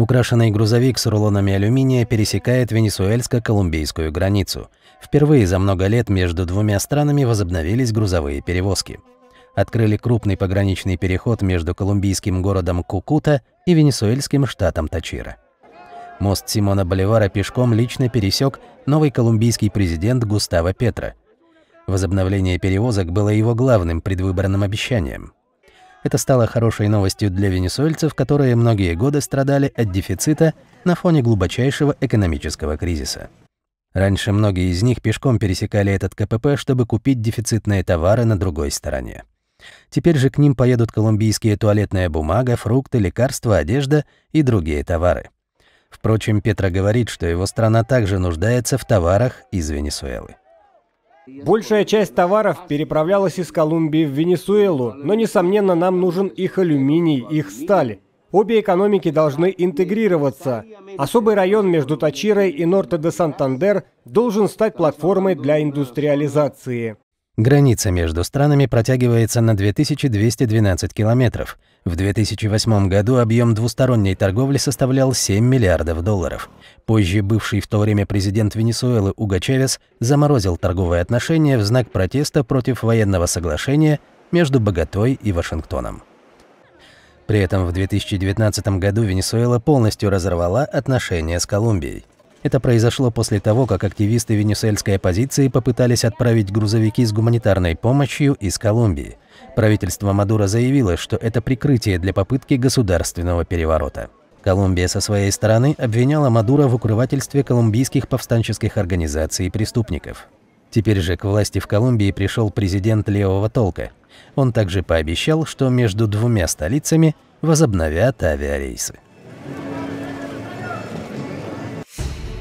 Украшенный грузовик с рулонами алюминия пересекает венесуэльско-колумбийскую границу. Впервые за много лет между двумя странами возобновились грузовые перевозки. Открыли крупный пограничный переход между колумбийским городом Кукута и венесуэльским штатом Тачира. Мост Симона Боливара пешком лично пересек новый колумбийский президент Густаво Петро. Возобновление перевозок было его главным предвыборным обещанием. Это стало хорошей новостью для венесуэльцев, которые многие годы страдали от дефицита на фоне глубочайшего экономического кризиса. Раньше многие из них пешком пересекали этот КПП, чтобы купить дефицитные товары на другой стороне. Теперь же к ним поедут колумбийские туалетная бумага, фрукты, лекарства, одежда и другие товары. Впрочем, Петро говорит, что его страна также нуждается в товарах из Венесуэлы. Большая часть товаров переправлялась из Колумбии в Венесуэлу, но, несомненно, нам нужен их алюминий, их сталь. Обе экономики должны интегрироваться. Особый район между Тачирой и Норте де Сантандер должен стать платформой для индустриализации. Граница между странами протягивается на 2212 километров. В 2008 году объем двусторонней торговли составлял 7 миллиардов долларов. Позже бывший в то время президент Венесуэлы Уго Чавес заморозил торговые отношения в знак протеста против военного соглашения между богатой и Вашингтоном. При этом в 2019 году Венесуэла полностью разорвала отношения с Колумбией. Это произошло после того, как активисты венесуэльской оппозиции попытались отправить грузовики с гуманитарной помощью из Колумбии. Правительство Мадуро заявило, что это прикрытие для попытки государственного переворота. Колумбия со своей стороны обвиняла Мадуро в укрывательстве колумбийских повстанческих организаций и преступников. Теперь же к власти в Колумбии пришел президент левого толка. Он также пообещал, что между двумя столицами возобновят авиарейсы.